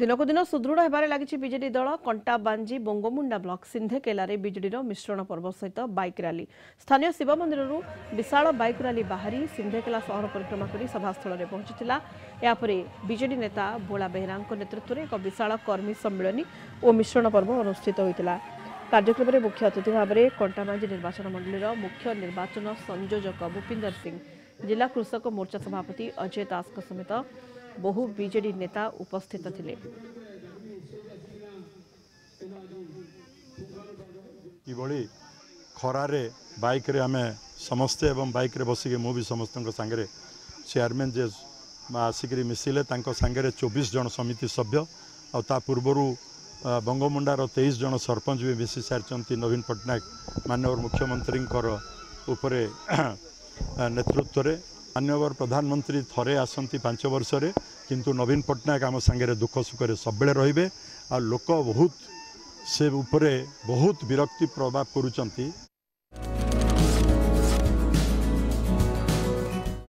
ଦିନକୁ ଦିନ ସୁଦୃଢ଼ ହେବାରେ ଲାଗିଛି ବିଜେଡି ଦଳ କଣ୍ଟାବାଞ୍ଜି ବଙ୍ଗମୁଣ୍ଡା ବ୍ଲକ ସିନ୍ଧେକେଲାରେ ବିଜେଡିର ମିଶ୍ରଣ ପର୍ବ ସହିତ ବାଇକ୍ ରାଲି ସ୍ଥାନୀୟ ଶିବ ମନ୍ଦିରରୁ ବିଶାଳ ବାଇକ୍ ରାଲି ବାହାରି ସିନ୍ଧେକେଲା ସହର ପରିକ୍ରମା କରି ସଭାସ୍ଥଳରେ ପହଞ୍ଚିଥିଲା ଏହାପରେ ବିଜେଡି ନେତା ଭୋଳା ବେହେରାଙ୍କ ନେତୃତ୍ୱରେ ଏକ ବିଶାଳ କର୍ମୀ ସମ୍ମିଳନୀ ଓ ମିଶ୍ରଣ ପର୍ବ ଅନୁଷ୍ଠିତ ହୋଇଥିଲା କାର୍ଯ୍ୟକ୍ରମରେ ମୁଖ୍ୟ ଅତିଥି ଭାବରେ କଣ୍ଟାବାଞ୍ଜି ନିର୍ବାଚନ ମଣ୍ଡଳୀର ମୁଖ୍ୟ ନିର୍ବାଚନ ସଂଯୋଜକ ଭୂପିନ୍ଦର ସିଂ ଜିଲ୍ଲା କୃଷକ ମୋର୍ଚ୍ଚା ସଭାପତି ଅଜୟ ଦାସଙ୍କ ସମେତ ବହୁ ବିଜେଡି ନେତା ଉପସ୍ଥିତ ଥିଲେ କିଭଳି ଖରାରେ ବାଇକ୍ରେ ଆମେ ସମସ୍ତେ ଏବଂ ବାଇକ୍ରେ ବସିକି ମୁଁ ବି ସମସ୍ତଙ୍କ ସାଙ୍ଗରେ ଚେୟାରମ୍ୟାନ୍ ଯେ ଆସିକରି ମିଶିଲେ ତାଙ୍କ ସାଙ୍ଗରେ ଚବିଶ ଜଣ ସମିତି ସଭ୍ୟ ଆଉ ତା ପୂର୍ବରୁ ବଙ୍ଗମୁଣ୍ଡାର ତେଇଶ ଜଣ ସରପଞ୍ଚ ବି ମିଶିସାରିଛନ୍ତି ନବୀନ ପଟ୍ଟନାୟକ ମାନ୍ୟବର ମୁଖ୍ୟମନ୍ତ୍ରୀଙ୍କର ଉପରେ ନେତୃତ୍ୱରେ ମାନ୍ୟବର ପ୍ରଧାନମନ୍ତ୍ରୀ ଥରେ ଆସନ୍ତି ପାଞ୍ଚ ବର୍ଷରେ କିନ୍ତୁ ନବୀନ ପଟ୍ଟନାୟକ ଆମ ସାଙ୍ଗରେ ଦୁଃଖ ସୁଖରେ ସବୁବେଳେ ରହିବେ ଆଉ ଲୋକ ବହୁତ ସେ ଉପରେ ବହୁତ ବିରକ୍ତି ପ୍ରଭାବ କରୁଛନ୍ତି